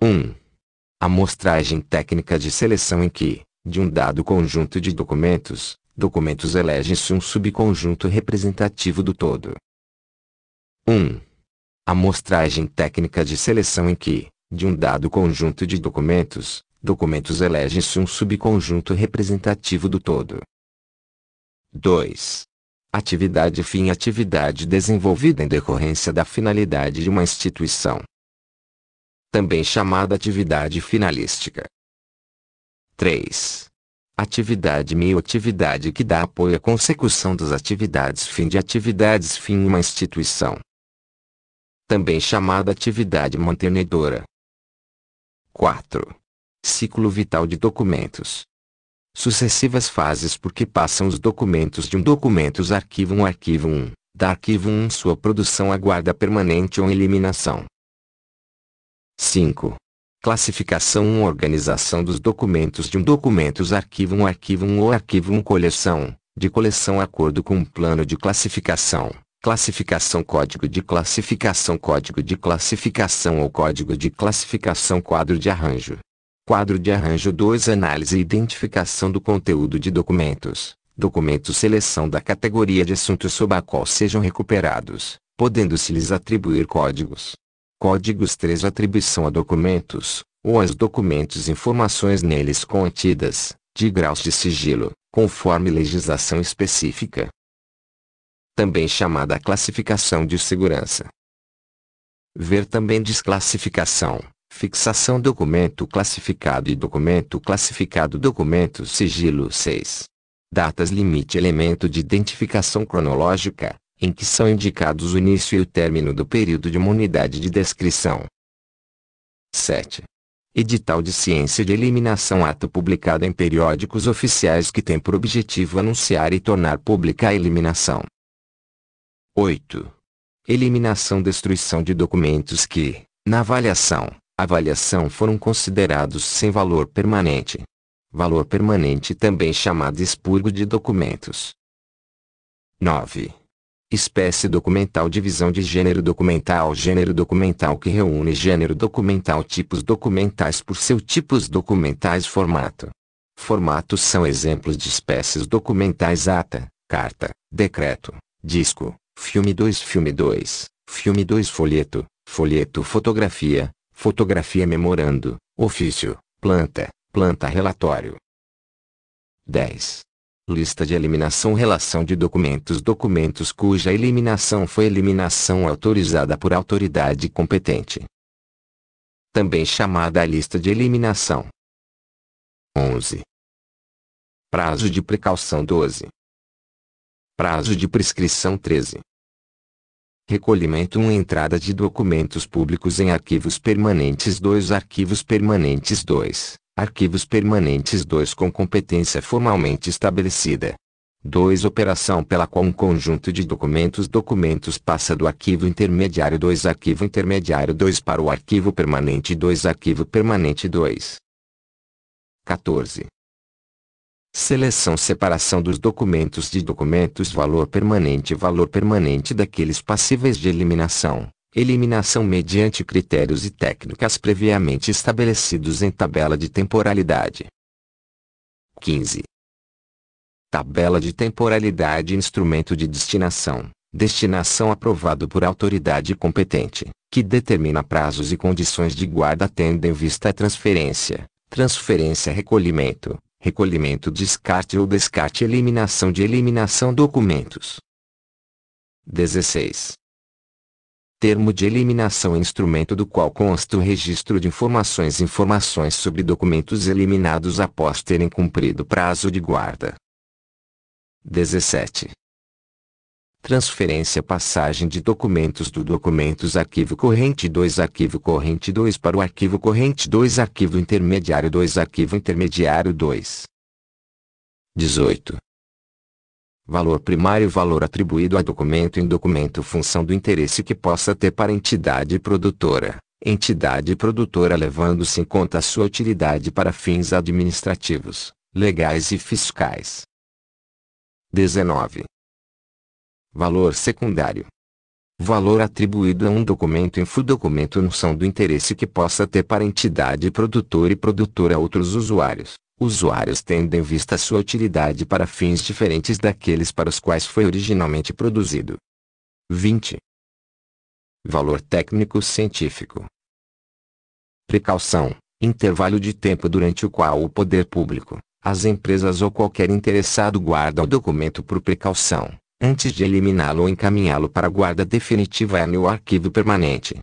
1. Amostragem técnica de seleção em que, de um dado conjunto de documentos, documentos elege-se um subconjunto representativo do todo. 1. Amostragem técnica de seleção em que, de um dado conjunto de documentos, documentos elege-se um subconjunto representativo do todo. 2. Atividade fim atividade desenvolvida em decorrência da finalidade de uma instituição, também chamada atividade finalística. 3. Atividade meio atividade que dá apoio à consecução das atividades fim de atividades fim uma instituição. Também chamada atividade mantenedora. 4. Ciclo vital de documentos. Sucessivas fases porque passam os documentos de um documentos arquivo 1 arquivo 1, da arquivo 1 sua produção aguarda permanente ou eliminação. 5. Classificação 1 Organização dos documentos de um documentos arquivo um arquivo um ou arquivo um coleção, de coleção acordo com um plano de classificação, classificação código de classificação código de classificação ou código de classificação quadro de arranjo. Quadro de arranjo 2 Análise e identificação do conteúdo de documentos. Documentos seleção da categoria de assuntos sob a qual sejam recuperados, podendo-se-lhes atribuir códigos. Códigos 3 Atribuição a documentos, ou aos documentos informações neles contidas, de graus de sigilo, conforme legislação específica. Também chamada classificação de segurança. Ver também desclassificação, fixação documento classificado e documento classificado documento sigilo 6. Datas limite elemento de identificação cronológica, em que são indicados o início e o término do período de imunidade de descrição. 7. Edital de ciência de eliminação ato publicado em periódicos oficiais que tem por objetivo anunciar e tornar pública a eliminação. 8. Eliminação destruição de documentos que, na avaliação, avaliação foram considerados sem valor permanente. Valor permanente também chamado expurgo de documentos. 9. Espécie documental Divisão de gênero documental Gênero documental que reúne gênero documental Tipos documentais por seu tipos documentais Formato Formatos são exemplos de espécies documentais ata, carta, decreto, disco, filme 2 filme 2, filme 2 folheto, folheto fotografia, fotografia memorando, ofício, planta, planta relatório. 10. Lista de eliminação Relação de documentos Documentos cuja eliminação foi eliminação autorizada por autoridade competente. Também chamada lista de eliminação. 11. Prazo de precaução 12. Prazo de prescrição 13. Recolhimento 1 Entrada de documentos públicos em arquivos permanentes 2 Arquivos permanentes 2 Arquivos permanentes 2 com competência formalmente estabelecida. 2. Operação pela qual um conjunto de documentos documentos passa do arquivo intermediário 2 arquivo intermediário 2 para o arquivo permanente 2 arquivo permanente 2. 14. Seleção separação dos documentos de documentos valor permanente valor permanente daqueles passíveis de eliminação. Eliminação mediante critérios e técnicas previamente estabelecidos em tabela de temporalidade. 15. Tabela de temporalidade instrumento de destinação. Destinação aprovado por autoridade competente, que determina prazos e condições de guarda tendo em vista a transferência, transferência recolhimento, recolhimento descarte ou descarte eliminação de eliminação documentos. 16 termo de eliminação instrumento do qual consta o registro de informações informações sobre documentos eliminados após terem cumprido prazo de guarda. 17. Transferência passagem de documentos do documentos arquivo corrente 2 arquivo corrente 2 para o arquivo corrente 2 arquivo intermediário 2 arquivo intermediário 2. 18. Valor primário Valor atribuído a documento em documento função do interesse que possa ter para a entidade produtora, entidade produtora levando-se em conta a sua utilidade para fins administrativos, legais e fiscais. 19. Valor secundário. Valor atribuído a um documento em full documento função do interesse que possa ter para a entidade produtora e produtora outros usuários, usuários tendo em vista sua utilidade para fins diferentes daqueles para os quais foi originalmente produzido. 20. Valor técnico científico. Precaução: intervalo de tempo durante o qual o poder público, as empresas ou qualquer interessado guarda o documento por precaução, antes de eliminá-lo ou encaminhá-lo para a guarda definitiva e é no arquivo permanente.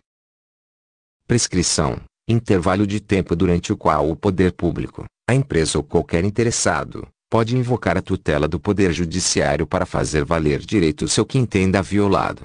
Prescrição: intervalo de tempo durante o qual o poder público, a empresa ou qualquer interessado, pode invocar a tutela do poder judiciário para fazer valer direito seu que entenda violado.